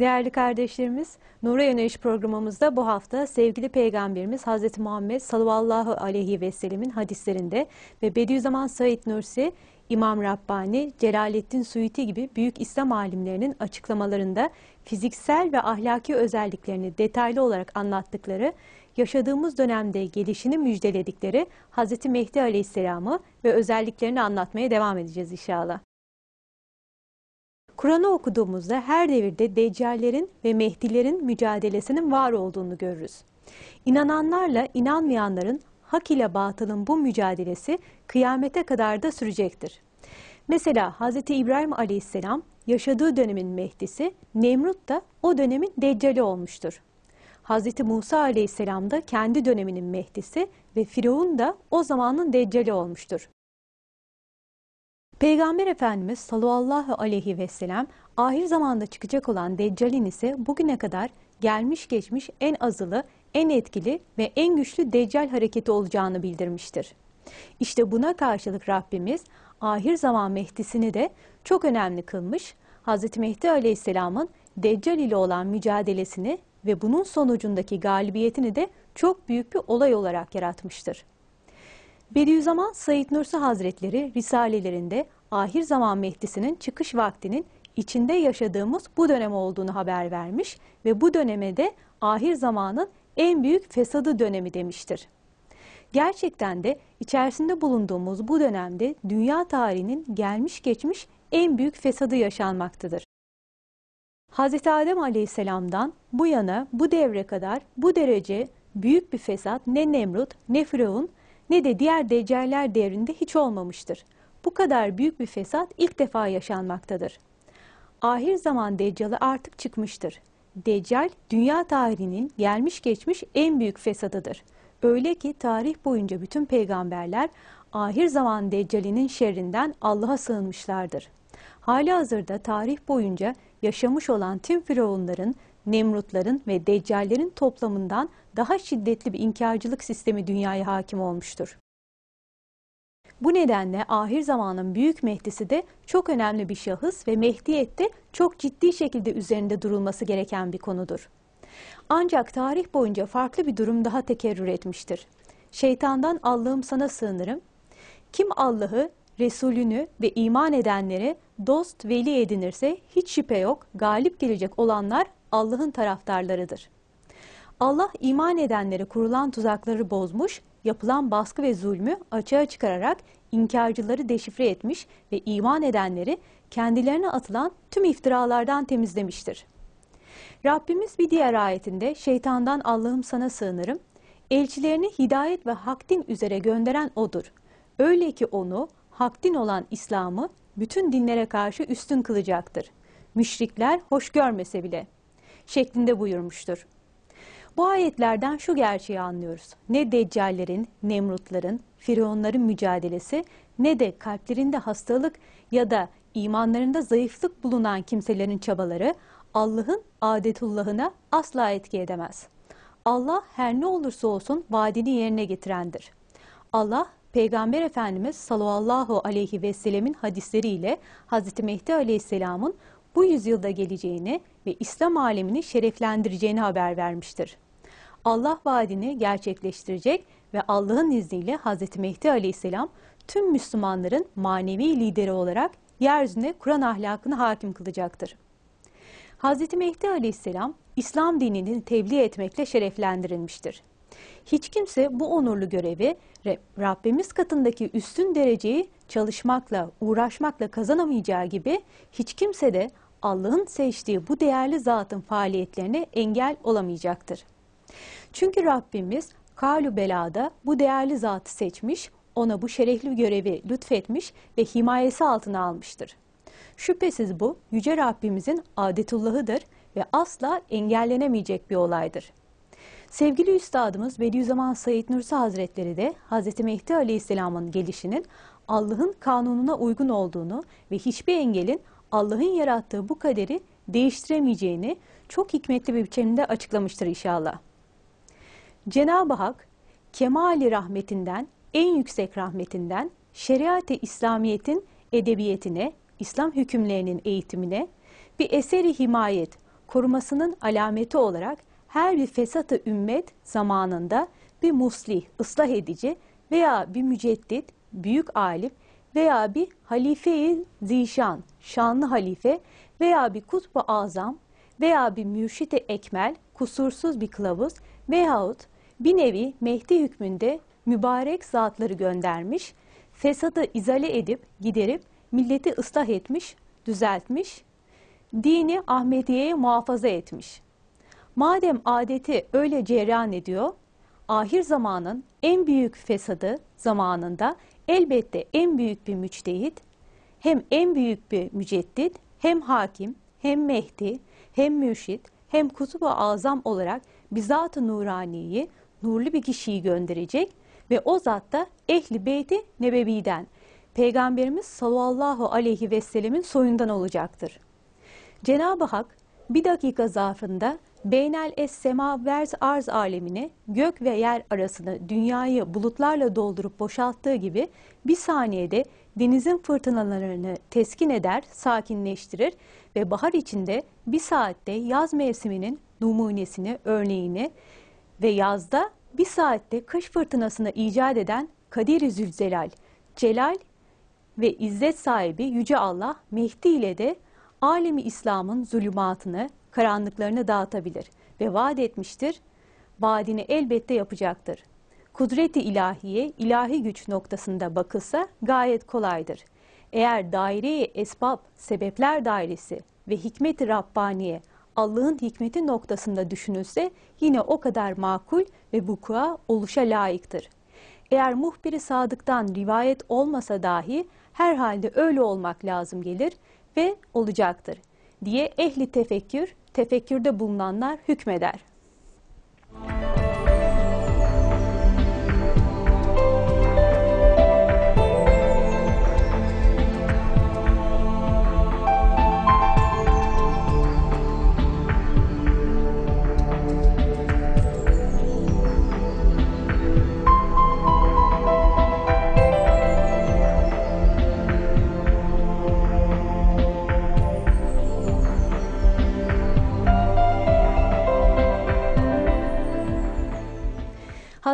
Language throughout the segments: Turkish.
Değerli kardeşlerimiz, Nur'a Yöneliş programımızda bu hafta sevgili Peygamberimiz Hz. Muhammed sallallahu aleyhi ve sellemin hadislerinde ve Bediüzzaman Said Nursi, İmam Rabbani, Celaleddin Suyuti gibi büyük İslam alimlerinin açıklamalarında fiziksel ve ahlaki özelliklerini detaylı olarak anlattıkları, yaşadığımız dönemde gelişini müjdeledikleri Hz. Mehdi Aleyhisselam'ı ve özelliklerini anlatmaya devam edeceğiz inşallah. Kur'an'ı okuduğumuzda her devirde deccallerin ve mehdilerin mücadelesinin var olduğunu görürüz. İnananlarla inanmayanların hak ile batılın bu mücadelesi kıyamete kadar da sürecektir. Mesela Hz. İbrahim aleyhisselam yaşadığı dönemin Mehdisi, Nemrut da o dönemin Deccali olmuştur. Hz. Musa aleyhisselam da kendi döneminin Mehdisi ve Firavun da o zamanın Deccali olmuştur. Peygamber Efendimiz sallallahu aleyhi ve sellem ahir zamanda çıkacak olan Deccal'in ise bugüne kadar gelmiş geçmiş en azılı, en etkili ve en güçlü Deccal hareketi olacağını bildirmiştir. İşte buna karşılık Rabbimiz ahir zaman Mehdi'sini de çok önemli kılmış, Hz. Mehdi Aleyhisselam'ın Deccal ile olan mücadelesini ve bunun sonucundaki galibiyetini de çok büyük bir olay olarak yaratmıştır. Bediüzzaman Said Nursi Hazretleri risalelerinde ahir zaman Mehdi'sinin çıkış vaktinin içinde yaşadığımız bu dönem olduğunu haber vermiş ve bu döneme de ahir zamanın en büyük fesadı dönemi demiştir. Gerçekten de içerisinde bulunduğumuz bu dönemde dünya tarihinin gelmiş geçmiş en büyük fesadı yaşanmaktadır. Hz. Adem aleyhisselamdan bu yana bu devre kadar bu derece büyük bir fesat ne Nemrut ne Firavun ne de diğer deccaller devrinde hiç olmamıştır. Bu kadar büyük bir fesat ilk defa yaşanmaktadır. Ahir zaman deccalı artık çıkmıştır. Deccal, dünya tarihinin gelmiş geçmiş en büyük fesadıdır. Öyle ki tarih boyunca bütün peygamberler ahir zaman deccalinin şerrinden Allah'a sığınmışlardır. Hali hazırda tarih boyunca yaşamış olan tüm firavunların Nemrutların ve Deccallerin toplamından daha şiddetli bir inkarcılık sistemi dünyaya hakim olmuştur. Bu nedenle ahir zamanın büyük Mehdi'si de çok önemli bir şahıs ve Mehdiyet de çok ciddi şekilde üzerinde durulması gereken bir konudur. Ancak tarih boyunca farklı bir durum daha tekerrür etmiştir. Şeytandan Allah'ım sana sığınırım. Kim Allah'ı, Resulünü ve iman edenleri dost, veli edinirse hiç şüphe yok, galip gelecek olanlar Allah'ın taraftarlarıdır. Allah iman edenlere kurulan tuzakları bozmuş, yapılan baskı ve zulmü açığa çıkararak inkarcıları deşifre etmiş ve iman edenleri kendilerine atılan tüm iftiralardan temizlemiştir. Rabbimiz bir diğer ayetinde şeytandan Allah'ım sana sığınırım, elçilerini hidayet ve hak üzere gönderen odur. Öyle ki onu hak olan İslam'ı bütün dinlere karşı üstün kılacaktır. Müşrikler hoş görmese bile.'' şeklinde buyurmuştur. Bu ayetlerden şu gerçeği anlıyoruz. Ne deccallerin, nemrutların, firavunların mücadelesi ne de kalplerinde hastalık ya da imanlarında zayıflık bulunan kimselerin çabaları Allah'ın adetullahına asla etki edemez. Allah her ne olursa olsun vaadini yerine getirendir. Allah Peygamber Efendimiz sallallahu aleyhi ve sellemin hadisleriyle Hazreti Mehdi aleyhisselamın bu yüzyılda geleceğini ve İslam alemini şereflendireceğini haber vermiştir. Allah vaadini gerçekleştirecek ve Allah'ın izniyle Hz. Mehdi Aleyhisselam tüm Müslümanların manevi lideri olarak yeryüzüne Kur'an ahlakını hakim kılacaktır. Hz. Mehdi Aleyhisselam İslam dinini tebliğ etmekle şereflendirilmiştir. Hiç kimse bu onurlu görevi Rabbimiz katındaki üstün dereceyi çalışmakla, uğraşmakla kazanamayacağı gibi hiç kimse de Allah'ın seçtiği bu değerli zatın faaliyetlerine engel olamayacaktır. Çünkü Rabbimiz Kalu Bela'da bu değerli zatı seçmiş, ona bu şerefli görevi lütfetmiş ve himayesi altına almıştır. Şüphesiz bu Yüce Rabbimizin adetullahıdır ve asla engellenemeyecek bir olaydır. Sevgili Üstadımız Bediüzzaman Said Nursi Hazretleri de Hz. Mehdi Aleyhisselam'ın gelişinin Allah'ın kanununa uygun olduğunu ve hiçbir engelin Allah'ın yarattığı bu kaderi değiştiremeyeceğini çok hikmetli bir biçimde açıklamıştır inşallah. Cenab-ı Hak kemali rahmetinden, en yüksek rahmetinden şeriat-i İslamiyet'in edebiyetine, İslam hükümlerinin eğitimine bir eseri himayet, korumasının alameti olarak her bir fesatı ümmet zamanında bir muslih, ıslah edici veya bir müceddit, büyük alim veya bir halife-i zişan, şanlı halife veya bir kutbu azam veya bir mürşit-i ekmel, kusursuz bir kılavuz veyahut bir nevi Mehdi hükmünde mübarek zatları göndermiş, fesadı izale edip giderip milleti ıslah etmiş, düzeltmiş, dini Ahmediye'ye muhafaza etmiş. Madem adeti öyle cereyan ediyor, ahir zamanın en büyük fesadı zamanında Elbette en büyük bir müçtehit, hem en büyük bir müceddit, hem hakim, hem mehdi, hem mürşit, hem kutubu azam olarak bizat-ı nuraniyi, nurlu bir kişiyi gönderecek ve o zat da ehli beyti nebebiden, Peygamberimiz sallallahu aleyhi ve sellemin soyundan olacaktır. Cenab-ı Hak bir dakika zarfında Beynel es sema vers arz alemini, gök ve yer arasını dünyayı bulutlarla doldurup boşalttığı gibi bir saniyede denizin fırtınalarını teskin eder, sakinleştirir ve bahar içinde bir saatte yaz mevsiminin numunesini, örneğini ve yazda bir saatte kış fırtınasını icat eden Kadir-i Zülcelal, Celal ve izzet sahibi Yüce Allah Mehdi ile de alemi İslam'ın zulümatını, karanlıklarını dağıtabilir ve vaat etmiştir, vaadini elbette yapacaktır. Kudreti ilahiye, ilahi güç noktasında bakılsa gayet kolaydır. Eğer daireye esbab, sebepler dairesi ve hikmeti Rabbaniye, Allah'ın hikmeti noktasında düşünülse yine o kadar makul ve bukua oluşa layıktır. Eğer muhbiri sadıktan rivayet olmasa dahi herhalde öyle olmak lazım gelir ve olacaktır diye ehli tefekkür tefekkürde bulunanlar hükmeder.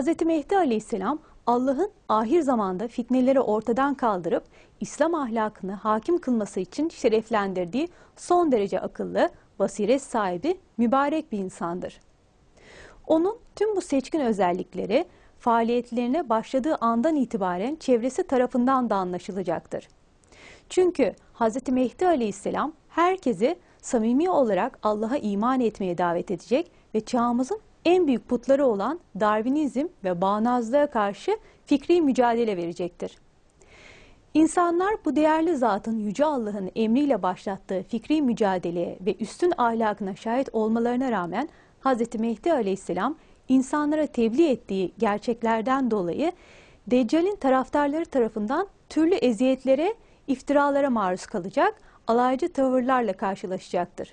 Hz. Mehdi Aleyhisselam Allah'ın ahir zamanda fitneleri ortadan kaldırıp İslam ahlakını hakim kılması için şereflendirdiği son derece akıllı, basiret sahibi, mübarek bir insandır. Onun tüm bu seçkin özellikleri faaliyetlerine başladığı andan itibaren çevresi tarafından da anlaşılacaktır. Çünkü Hz. Mehdi Aleyhisselam herkesi samimi olarak Allah'a iman etmeye davet edecek ve çağımızın en büyük putları olan Darwinizm ve bağnazlığa karşı fikri mücadele verecektir. İnsanlar bu değerli zatın Yüce Allah'ın emriyle başlattığı fikri mücadeleye ve üstün ahlakına şahit olmalarına rağmen Hz. Mehdi Aleyhisselam insanlara tebliğ ettiği gerçeklerden dolayı Deccal'in taraftarları tarafından türlü eziyetlere, iftiralara maruz kalacak, alaycı tavırlarla karşılaşacaktır.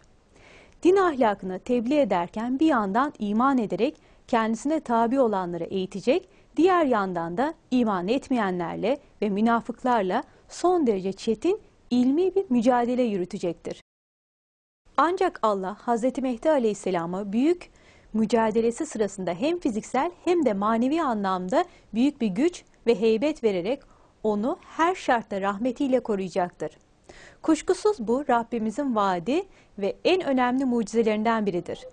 Din ahlakını tebliğ ederken bir yandan iman ederek kendisine tabi olanları eğitecek, diğer yandan da iman etmeyenlerle ve münafıklarla son derece çetin ilmi bir mücadele yürütecektir. Ancak Allah Hz. Mehdi Aleyhisselam'a büyük mücadelesi sırasında hem fiziksel hem de manevi anlamda büyük bir güç ve heybet vererek onu her şartta rahmetiyle koruyacaktır. Kuşkusuz bu Rabbimizin vaadi ve en önemli mucizelerinden biridir.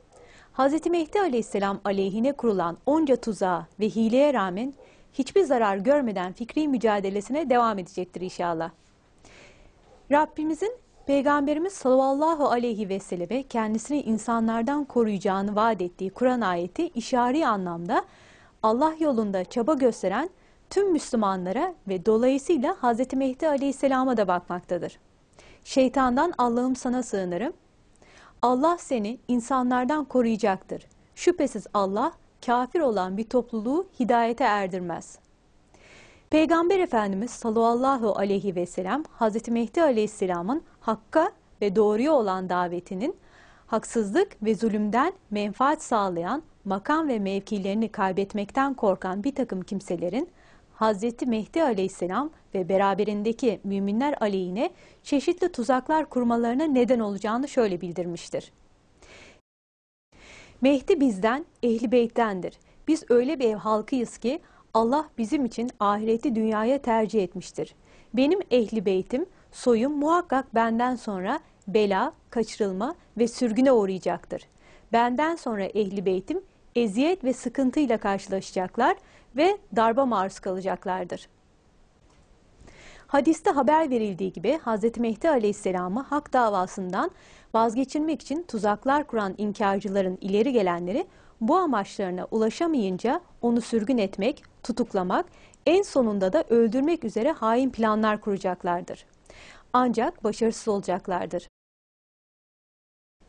Hz. Mehdi aleyhisselam aleyhine kurulan onca tuzağa ve hileye rağmen hiçbir zarar görmeden fikri mücadelesine devam edecektir inşallah. Rabbimizin Peygamberimiz sallallahu aleyhi ve selleme kendisini insanlardan koruyacağını vaat ettiği Kur'an ayeti işari anlamda Allah yolunda çaba gösteren tüm Müslümanlara ve dolayısıyla Hz. Mehdi aleyhisselama da bakmaktadır. Şeytandan Allah'ım sana sığınırım. Allah seni insanlardan koruyacaktır. Şüphesiz Allah kafir olan bir topluluğu hidayete erdirmez. Peygamber Efendimiz sallallahu aleyhi ve sellem Hazreti Mehdi aleyhisselamın hakka ve doğruya olan davetinin haksızlık ve zulümden menfaat sağlayan makam ve mevkilerini kaybetmekten korkan bir takım kimselerin Hazreti Mehdi aleyhisselam ve beraberindeki müminler aleyhine çeşitli tuzaklar kurmalarına neden olacağını şöyle bildirmiştir. Mehdi bizden, ehli beyttendir. Biz öyle bir ev halkıyız ki Allah bizim için ahireti dünyaya tercih etmiştir. Benim ehli beytim, soyum muhakkak benden sonra bela, kaçırılma ve sürgüne uğrayacaktır. Benden sonra ehli beytim eziyet ve sıkıntıyla karşılaşacaklar ve darba maruz kalacaklardır. Hadiste haber verildiği gibi Hz. Mehdi Aleyhisselam'ı hak davasından vazgeçirmek için tuzaklar kuran inkarcıların ileri gelenleri bu amaçlarına ulaşamayınca onu sürgün etmek, tutuklamak, en sonunda da öldürmek üzere hain planlar kuracaklardır. Ancak başarısız olacaklardır.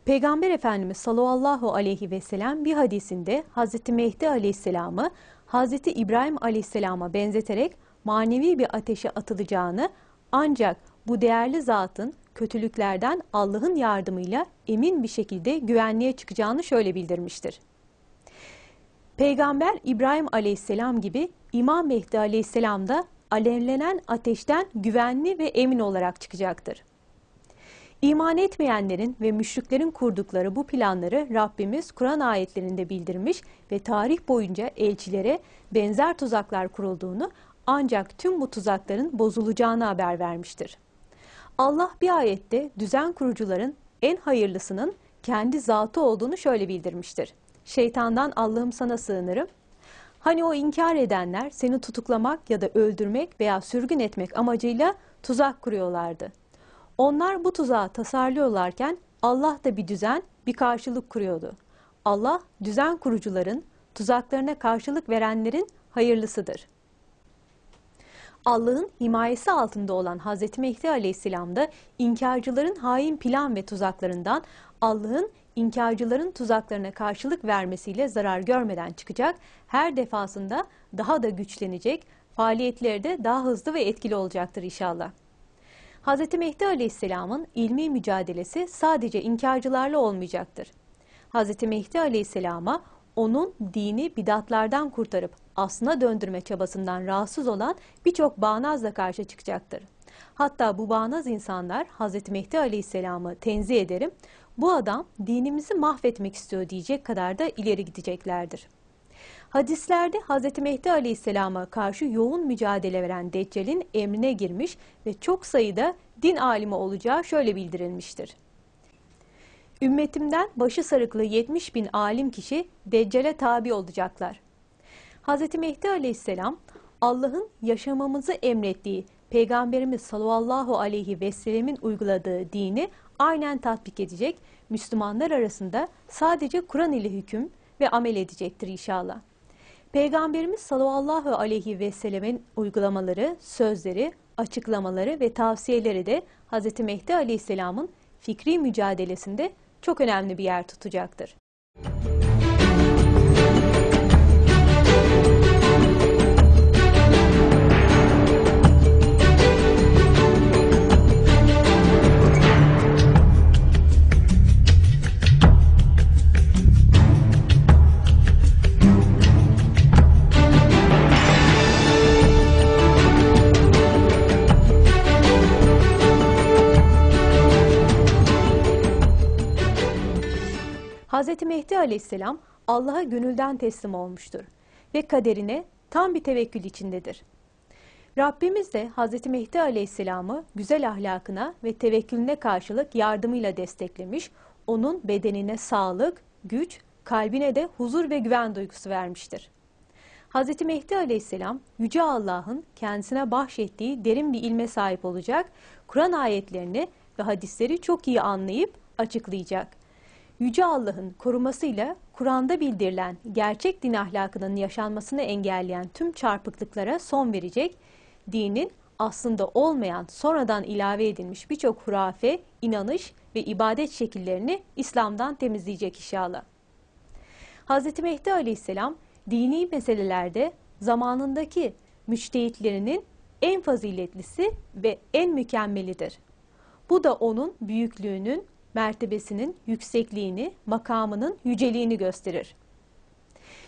Peygamber Efendimiz sallallahu aleyhi ve sellem bir hadisinde Hazreti Mehdi aleyhisselamı Hazreti İbrahim aleyhisselama benzeterek manevi bir ateşe atılacağını ancak bu değerli zatın kötülüklerden Allah'ın yardımıyla emin bir şekilde güvenliğe çıkacağını şöyle bildirmiştir. Peygamber İbrahim aleyhisselam gibi İmam Mehdi aleyhisselam da alevlenen ateşten güvenli ve emin olarak çıkacaktır. İman etmeyenlerin ve müşriklerin kurdukları bu planları Rabbimiz Kur'an ayetlerinde bildirmiş ve tarih boyunca elçilere benzer tuzaklar kurulduğunu ancak tüm bu tuzakların bozulacağını haber vermiştir. Allah bir ayette düzen kurucuların en hayırlısının kendi zatı olduğunu şöyle bildirmiştir. Şeytandan Allah'ım sana sığınırım. Hani o inkar edenler seni tutuklamak ya da öldürmek veya sürgün etmek amacıyla tuzak kuruyorlardı. Onlar bu tuzağı tasarlıyorlarken Allah da bir düzen, bir karşılık kuruyordu. Allah düzen kurucuların, tuzaklarına karşılık verenlerin hayırlısıdır. Allah'ın himayesi altında olan Hz. Mehdi Aleyhisselam da inkarcıların hain plan ve tuzaklarından Allah'ın inkarcıların tuzaklarına karşılık vermesiyle zarar görmeden çıkacak, her defasında daha da güçlenecek, faaliyetleri de daha hızlı ve etkili olacaktır inşallah. Hz. Mehdi Aleyhisselam'ın ilmi mücadelesi sadece inkarcılarla olmayacaktır. Hz. Mehdi Aleyhisselam'a onun dini bidatlardan kurtarıp aslına döndürme çabasından rahatsız olan birçok bağnazla karşı çıkacaktır. Hatta bu bağnaz insanlar Hz. Mehdi Aleyhisselam'ı tenzih ederim, bu adam dinimizi mahvetmek istiyor diyecek kadar da ileri gideceklerdir. Hadislerde Hz. Mehdi Aleyhisselam'a karşı yoğun mücadele veren Deccal'in emrine girmiş ve çok sayıda din alimi olacağı şöyle bildirilmiştir. Ümmetimden başı sarıklı 70 bin alim kişi Deccal'e tabi olacaklar. Hz. Mehdi Aleyhisselam Allah'ın yaşamamızı emrettiği Peygamberimiz sallallahu aleyhi ve sellemin uyguladığı dini aynen tatbik edecek, Müslümanlar arasında sadece Kur'an ile hüküm ve amel edecektir inşallah. Peygamberimiz sallallahu aleyhi ve sellemin uygulamaları, sözleri, açıklamaları ve tavsiyeleri de Hz. Mehdi aleyhisselamın fikri mücadelesinde çok önemli bir yer tutacaktır. Hz. Mehdi aleyhisselam Allah'a gönülden teslim olmuştur ve kaderine tam bir tevekkül içindedir. Rabbimiz de Hz. Mehdi aleyhisselamı güzel ahlakına ve tevekkülüne karşılık yardımıyla desteklemiş, onun bedenine sağlık, güç, kalbine de huzur ve güven duygusu vermiştir. Hz. Mehdi aleyhisselam Yüce Allah'ın kendisine bahşettiği derin bir ilme sahip olacak, Kur'an ayetlerini ve hadisleri çok iyi anlayıp açıklayacak.'' Yüce Allah'ın korumasıyla Kur'an'da bildirilen gerçek din ahlakının yaşanmasını engelleyen tüm çarpıklıklara son verecek, dinin aslında olmayan sonradan ilave edilmiş birçok hurafe, inanış ve ibadet şekillerini İslam'dan temizleyecek inşallah. Hz. Mehdi Aleyhisselam dini meselelerde zamanındaki müçtehitlerinin en faziletlisi ve en mükemmelidir. Bu da onun büyüklüğünün mertebesinin yüksekliğini, makamının yüceliğini gösterir.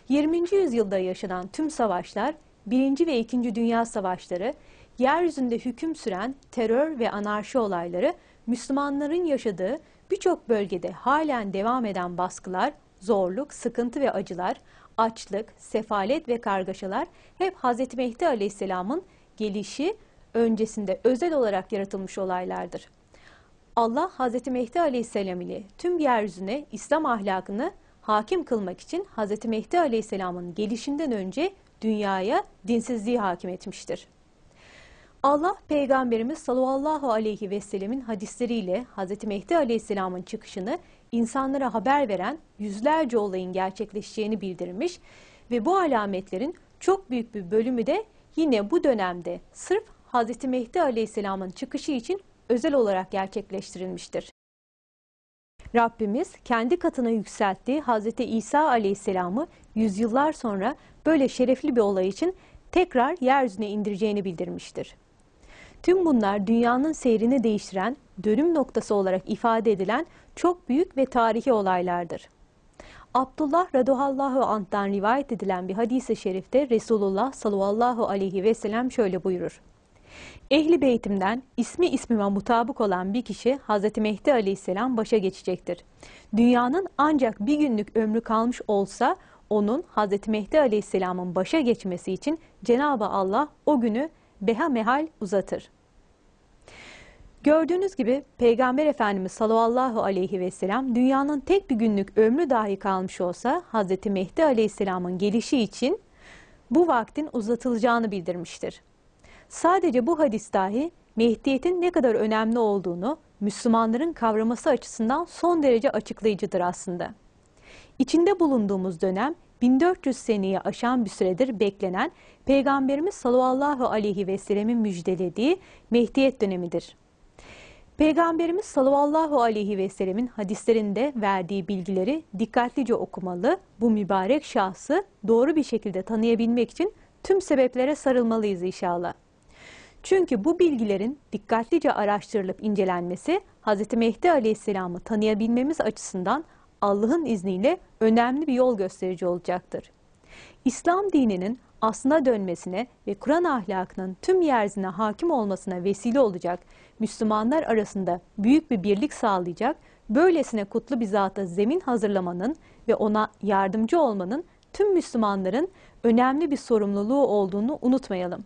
20. yüzyılda yaşanan tüm savaşlar, 1. ve 2. Dünya Savaşları, yeryüzünde hüküm süren terör ve anarşi olayları, Müslümanların yaşadığı birçok bölgede halen devam eden baskılar, zorluk, sıkıntı ve acılar, açlık, sefalet ve kargaşalar hep Hz. Mehdi Aleyhisselam'ın gelişi öncesinde özel olarak yaratılmış olaylardır. Allah Hazreti Mehdi Aleyhisselam ile tüm yeryüzüne İslam ahlakını hakim kılmak için Hazreti Mehdi Aleyhisselam'ın gelişinden önce dünyaya dinsizliği hakim etmiştir. Allah Peygamberimiz sallallahu aleyhi ve sellemin hadisleriyle Hazreti Mehdi Aleyhisselam'ın çıkışını insanlara haber veren yüzlerce olayın gerçekleşeceğini bildirmiş ve bu alametlerin çok büyük bir bölümü de yine bu dönemde sırf Hazreti Mehdi Aleyhisselam'ın çıkışı için özel olarak gerçekleştirilmiştir. Rabbimiz kendi katına yükselttiği Hz. İsa aleyhisselamı yüzyıllar sonra böyle şerefli bir olay için tekrar yeryüzüne indireceğini bildirmiştir. Tüm bunlar dünyanın seyrini değiştiren, dönüm noktası olarak ifade edilen çok büyük ve tarihi olaylardır. Abdullah radıyallahu anh'tan rivayet edilen bir hadise şerifte Resulullah sallallahu aleyhi ve sellem şöyle buyurur. Ehli beytimden ismi ismime mutabık olan bir kişi Hazreti Mehdi Aleyhisselam başa geçecektir. Dünyanın ancak bir günlük ömrü kalmış olsa onun Hazreti Mehdi Aleyhisselam'ın başa geçmesi için Cenab-ı Allah o günü beha mehal uzatır. Gördüğünüz gibi Peygamber Efendimiz sallallahu aleyhi ve sellem dünyanın tek bir günlük ömrü dahi kalmış olsa Hazreti Mehdi aleyhisselamın gelişi için bu vaktin uzatılacağını bildirmiştir. Sadece bu hadis dahi Mehdiyet'in ne kadar önemli olduğunu Müslümanların kavraması açısından son derece açıklayıcıdır aslında. İçinde bulunduğumuz dönem 1400 seneyi aşan bir süredir beklenen Peygamberimiz sallallahu aleyhi ve sellemin müjdelediği Mehdiyet dönemidir. Peygamberimiz sallallahu aleyhi ve sellemin hadislerinde verdiği bilgileri dikkatlice okumalı, bu mübarek şahsı doğru bir şekilde tanıyabilmek için tüm sebeplere sarılmalıyız inşallah. Çünkü bu bilgilerin dikkatlice araştırılıp incelenmesi Hz. Mehdi Aleyhisselam'ı tanıyabilmemiz açısından Allah'ın izniyle önemli bir yol gösterici olacaktır. İslam dininin aslına dönmesine ve Kur'an ahlakının tüm yerzine hakim olmasına vesile olacak, Müslümanlar arasında büyük bir birlik sağlayacak, böylesine kutlu bir zata zemin hazırlamanın ve ona yardımcı olmanın tüm Müslümanların önemli bir sorumluluğu olduğunu unutmayalım.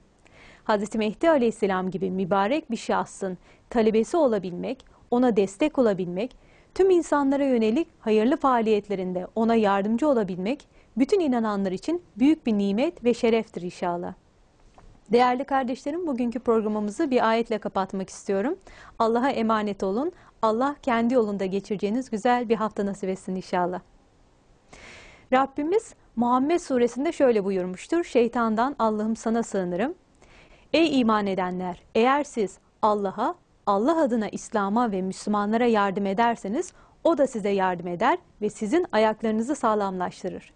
Hazreti Mehdi Aleyhisselam gibi mübarek bir şahsın talebesi olabilmek, ona destek olabilmek, tüm insanlara yönelik hayırlı faaliyetlerinde ona yardımcı olabilmek, bütün inananlar için büyük bir nimet ve şereftir inşallah. Değerli kardeşlerim bugünkü programımızı bir ayetle kapatmak istiyorum. Allah'a emanet olun. Allah kendi yolunda geçireceğiniz güzel bir hafta nasip etsin inşallah. Rabbimiz Muhammed suresinde şöyle buyurmuştur. Şeytandan Allah'ım sana sığınırım. Ey iman edenler! Eğer siz Allah'a, Allah adına İslam'a ve Müslümanlara yardım ederseniz o da size yardım eder ve sizin ayaklarınızı sağlamlaştırır.